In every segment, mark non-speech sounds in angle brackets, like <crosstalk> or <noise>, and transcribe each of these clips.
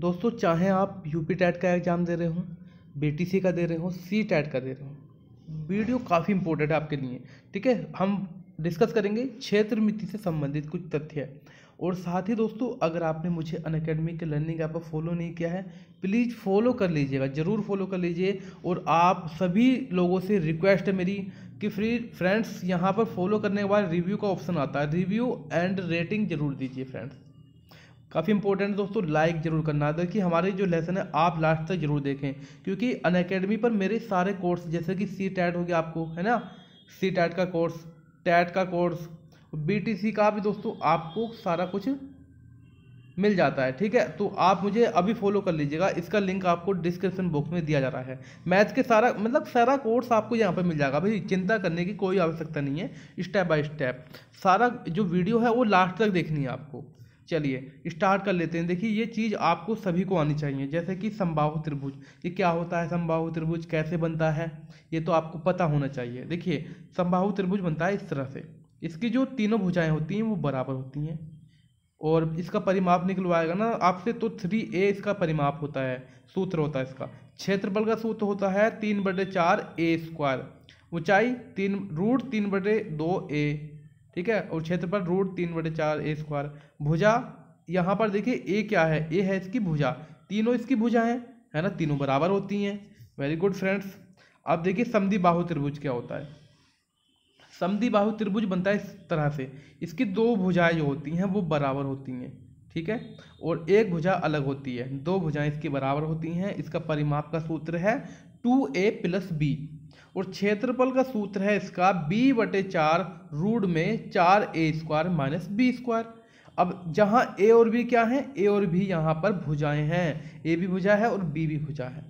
दोस्तों चाहे आप यूपी टैट का एग्ज़ाम दे रहे हो बीटीसी का दे रहे हो सी टैट का दे रहे हो वीडियो काफ़ी इंपॉर्टेंट है आपके लिए ठीक है हम डिस्कस करेंगे क्षेत्र मिति से संबंधित कुछ तथ्य और साथ ही दोस्तों अगर आपने मुझे अन अकेडमी के लर्निंग ऐप पर फॉलो नहीं किया है प्लीज़ फॉलो कर लीजिएगा ज़रूर फॉलो कर लीजिए और आप सभी लोगों से रिक्वेस्ट है मेरी कि फ्री फ्रेंड्स यहाँ पर फॉलो करने के बाद रिव्यू का ऑप्शन आता है रिव्यू एंड रेटिंग ज़रूर दीजिए फ्रेंड्स काफ़ी इंपॉर्टेंट दोस्तों लाइक जरूर करना देखिए हमारे जो लेसन है आप लास्ट तक जरूर देखें क्योंकि अन अकेडमी पर मेरे सारे कोर्स जैसे कि सी टैट हो गया आपको है ना सी टैट का कोर्स टैट का कोर्स सी का भी दोस्तों आपको सारा कुछ मिल जाता है ठीक है तो आप मुझे अभी फॉलो कर लीजिएगा इसका लिंक आपको डिस्क्रिप्शन बॉक्स में दिया जा रहा है मैथ के सारा मतलब सारा कोर्स आपको यहाँ पर मिल जाएगा भाई चिंता करने की कोई आवश्यकता नहीं है स्टेप बाय स्टेप सारा जो वीडियो है वो लास्ट तक देखनी है आपको चलिए स्टार्ट कर लेते हैं देखिए ये चीज़ आपको सभी को आनी चाहिए जैसे कि संभाव त्रिभुज ये क्या होता है संभाव त्रिभुज कैसे बनता है ये तो आपको पता होना चाहिए देखिए संभाव त्रिभुज बनता है इस तरह से इसकी जो तीनों भुजाएं होती हैं वो बराबर होती हैं और इसका परिमाप निकलवाएगा ना आपसे तो थ्री ए इसका परिमाप होता है सूत्र होता है इसका क्षेत्रफल का सूत्र होता है तीन बटे चार ए स्क्वायर ऊंचाई तीन रूट तीन बटे दो ए ठीक है और क्षेत्रफल रूट तीन बटे चार ए स्क्वायर भुजा यहाँ पर देखिए ए क्या है ए है इसकी भुजा तीनों इसकी भुजा है है ना तीनों बराबर होती हैं वेरी गुड फ्रेंड्स अब देखिए समधि बाहु त्रिभुज क्या होता है समधि बाहु त्रिभुज बनता है इस तरह से इसकी दो भुजाएं जो होती हैं वो बराबर होती हैं ठीक है और एक भुजा अलग होती है दो भुजाएं इसकी बराबर होती हैं इसका परिमाप का सूत्र है टू ए प्लस बी और क्षेत्रफल का सूत्र है इसका बी बटे चार रूड में चार A square minus B square अब जहाँ ए और बी क्या है ए और बी यहाँ पर भुजाएं हैं ए भी भुजा है और बी भी भुजा है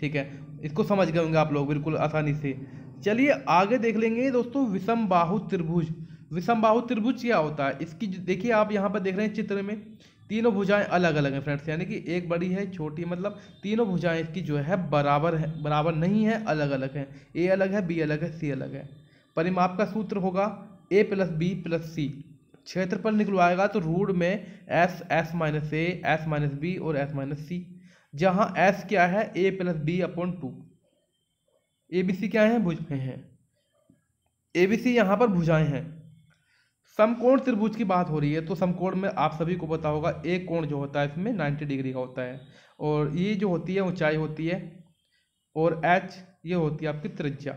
ठीक है इसको समझ गए होंगे आप लोग बिल्कुल आसानी से चलिए आगे देख लेंगे दोस्तों विषम बाहु त्रिभुज विषमबाहु त्रिभुज क्या होता है इसकी देखिए आप यहाँ पर देख रहे हैं चित्र में तीनों भुजाएं अलग अलग हैं फ्रेंड्स यानी कि एक बड़ी है छोटी मतलब तीनों भुजाएं इसकी जो है बराबर है बराबर नहीं है अलग अलग हैं ए अलग है बी अलग है सी अलग है परिमाप का सूत्र होगा A plus B plus C क्षेत्रफल निकलवाएगा तो रूड में S S minus A S minus B और एस माइनस सी जहाँ एस क्या है A plus B upon two A B C क्या है भुज हैं है ए बी सी यहाँ पर भुजाएं हैं समकोण त्रिभुज की बात हो रही है तो समकोण में आप सभी को पता होगा एक कोण जो होता है इसमें नाइन्टी डिग्री का होता है और ये जो होती है ऊंचाई होती है और एच ये होती है आपकी त्रिज्या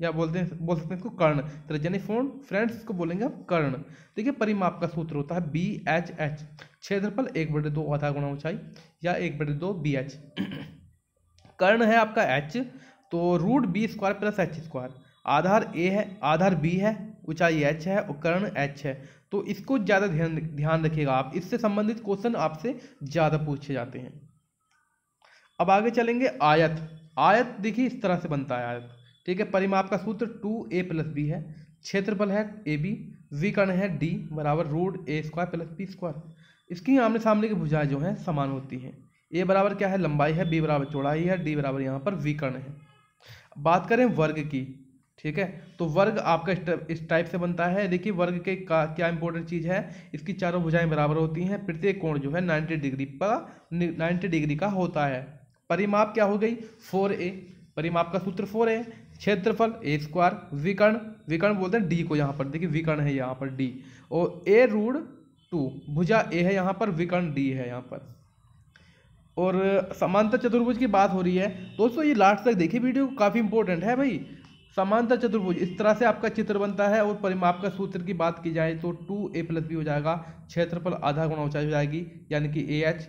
या बोलते हैं बोल सकते हैं इसको कर्ण त्रिज्या नहीं फोन फ्रेंड्स इसको बोलेंगे आप कर्ण देखिए परिमाप का सूत्र होता है बी एच एच क्षेत्रफल एक बटे दो आधा गुणा ऊंचाई या एक बटे दो बी एच <clears throat> कर्ण है आपका एच तो root B square plus H square आधार ए है आधार बी है ऊंचाई एच है उपकरण एच है तो इसको ज़्यादा ध्यान ध्यान रखिएगा आप इससे संबंधित क्वेश्चन आपसे ज़्यादा पूछे जाते हैं अब आगे चलेंगे आयत आयत देखिए इस तरह से बनता है आयत ठीक है परिमाप का सूत्र टू ए प्लस बी है क्षेत्रफल है ए बी विकर्ण है डी बराबर root A square plus B square इसकी आमने सामने की भुजाएं जो हैं समान होती हैं ए बराबर क्या है लंबाई है बी बराबर चौड़ाई है डी बराबर यहाँ पर विकर्ण है बात करें वर्ग की ठीक है तो वर्ग आपका इस टाइप से बनता है देखिए वर्ग के का क्या इंपॉर्टेंट चीज़ है इसकी चारों भुजाएं बराबर होती हैं प्रत्येक कोण जो है 90 डिग्री पर 90 डिग्री का होता है परिमाप क्या हो गई फोर ए परिमाप का सूत्र फोर ए क्षेत्रफल ए स्क्वायर विकर्ण विकर्ण बोलते हैं डी को यहाँ पर देखिए विकर्ण है यहाँ पर डी और ए रूड टू भुजा ए है यहाँ पर विकर्ण डी है यहाँ पर और समांतर चतुर्भुज की बात हो रही है दोस्तों ये लास्ट तक देखिए वीडियो काफ़ी इंपॉर्टेंट है भाई समांतर चतुर्भुज इस तरह से आपका चित्र बनता है और परिमाप का सूत्र की बात की जाए तो टू ए प्लस बी हो जाएगा क्षेत्रफल आधा गुणा ऊंचाई हो जाएगी यानी कि ए एच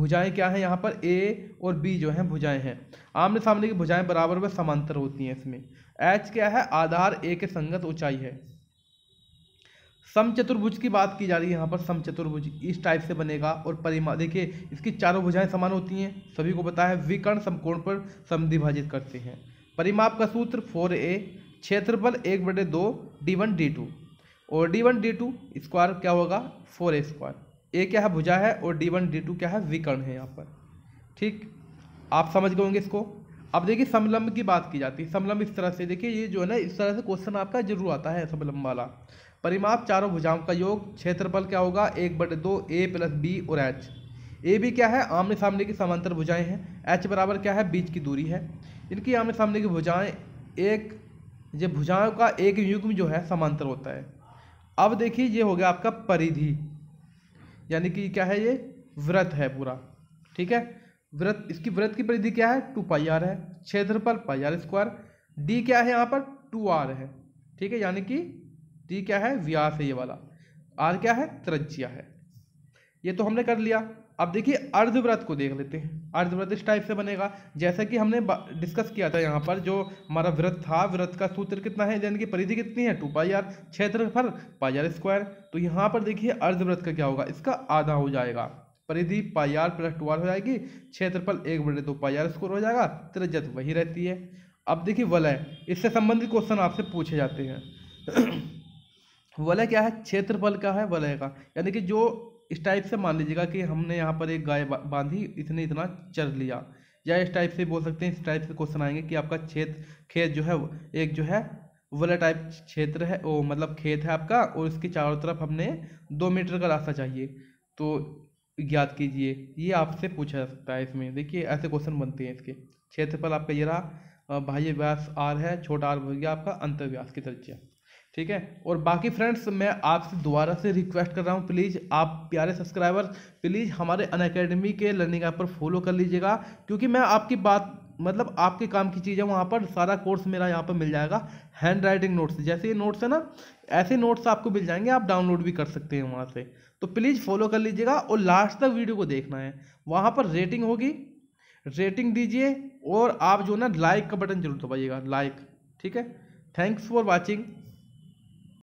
भुजाएं क्या है यहाँ पर ए और बी जो हैं भुजाएं हैं आमने सामने की भुजाएं बराबर व समांतर होती हैं इसमें एच क्या है आधार ए के संगत ऊंचाई है समचतुर्भुज की बात की जा रही है यहाँ पर समचतुर्भुज इस टाइप से बनेगा और परिमा देखिए इसकी चारों भुजाएं समान होती हैं सभी को पता है विकर्ण समकोण पर समिभाजित करते हैं परिमाप का सूत्र फोर ए क्षेत्रफल एक बटे दो डी वन डी टू और D one D two square क्या होगा फोर ए स्क्वायर ए क्या है भुजा है और डी वन डी टू क्या है विकर्ण है यहाँ पर ठीक आप समझ गए होंगे इसको अब देखिए समलम्ब की बात की जाती है समलम्ब इस तरह से देखिए ये जो है ना इस तरह से क्वेश्चन आपका जरूर आता है समलम्ब वाला परिमाप चारों भुजाओं का योग क्षेत्रफल क्या होगा एक बटे दो ए प्लस बी और एच ए बी क्या है आमने सामने की समांतर भुजाएं हैं एच बराबर क्या है बीच की दूरी है इनकी आमने सामने की भुजाएं एक ये भुजाओं का एक युग्म जो है समांतर होता है अब देखिए ये हो गया आपका परिधि यानी कि क्या है ये व्रत है पूरा ठीक है व्रत इसकी व्रत की परिधि क्या है टू पाई आर है पर पाई आर स्क्वायर डी क्या है यहाँ पर टू आर है ठीक है यानी कि डी क्या है व्यास है ये वाला आर क्या है त्रिज्या है ये तो हमने कर लिया अब देखिए अर्धव्रत को देख लेते हैं अर्धव्रत इस टाइप से बनेगा जैसा कि हमने डिस्कस किया था यहाँ पर जो हमारा व्रत था व्रत का सूत्र कितना है यानी कि परिधि कितनी है टू पाई आर पर पाई आर स्क्वायर तो यहाँ पर देखिए अर्धव्रत का क्या होगा इसका आधा हो जाएगा परिधि pi R plus two R हो जाएगी क्षेत्रफल एक बटे दो पाई आर स्क्वायर हो जाएगा तिरजत तो वही रहती है अब देखिए वलय इससे संबंधित क्वेश्चन आपसे पूछे जाते हैं <clears throat> वलय क्या है क्षेत्रफल का है वलय का यानी कि जो इस टाइप से मान लीजिएगा कि हमने यहाँ पर एक गाय बांधी इसने इतना चर लिया या इस टाइप से बोल सकते हैं इस टाइप से क्वेश्चन आएंगे कि आपका क्षेत्र खेत जो है एक जो है वाला टाइप क्षेत्र है ओ मतलब खेत है आपका और इसके चारों तरफ हमने दो मीटर का रास्ता चाहिए तो ज्ञात कीजिए ये आपसे पूछा जा सकता है इसमें देखिए ऐसे क्वेश्चन बनते हैं इसके क्षेत्रफल आपका ये रहा बाह्य व्यास आर है छोटा आर हो गया आपका अंतर्व्यास की तरजिया ठीक है और बाकी फ्रेंड्स मैं आपसे दोबारा से रिक्वेस्ट कर रहा हूँ प्लीज़ आप प्यारे सब्सक्राइबर प्लीज़ हमारे अन अकेडमी के लर्निंग ऐप पर फॉलो कर लीजिएगा क्योंकि मैं आपकी बात मतलब आपके काम की चीज़ है वहाँ पर सारा कोर्स मेरा यहाँ पर मिल जाएगा हैंड राइटिंग नोट्स जैसे ये नोट्स है ना ऐसे नोट्स आपको मिल जाएंगे आप डाउनलोड भी कर सकते हैं वहाँ से तो प्लीज़ फॉलो कर लीजिएगा और लास्ट तक वीडियो को देखना है वहाँ पर रेटिंग होगी रेटिंग दीजिए और आप जो ना लाइक का बटन जरूर दबाइएगा लाइक ठीक है थैंक्स फॉर वॉचिंग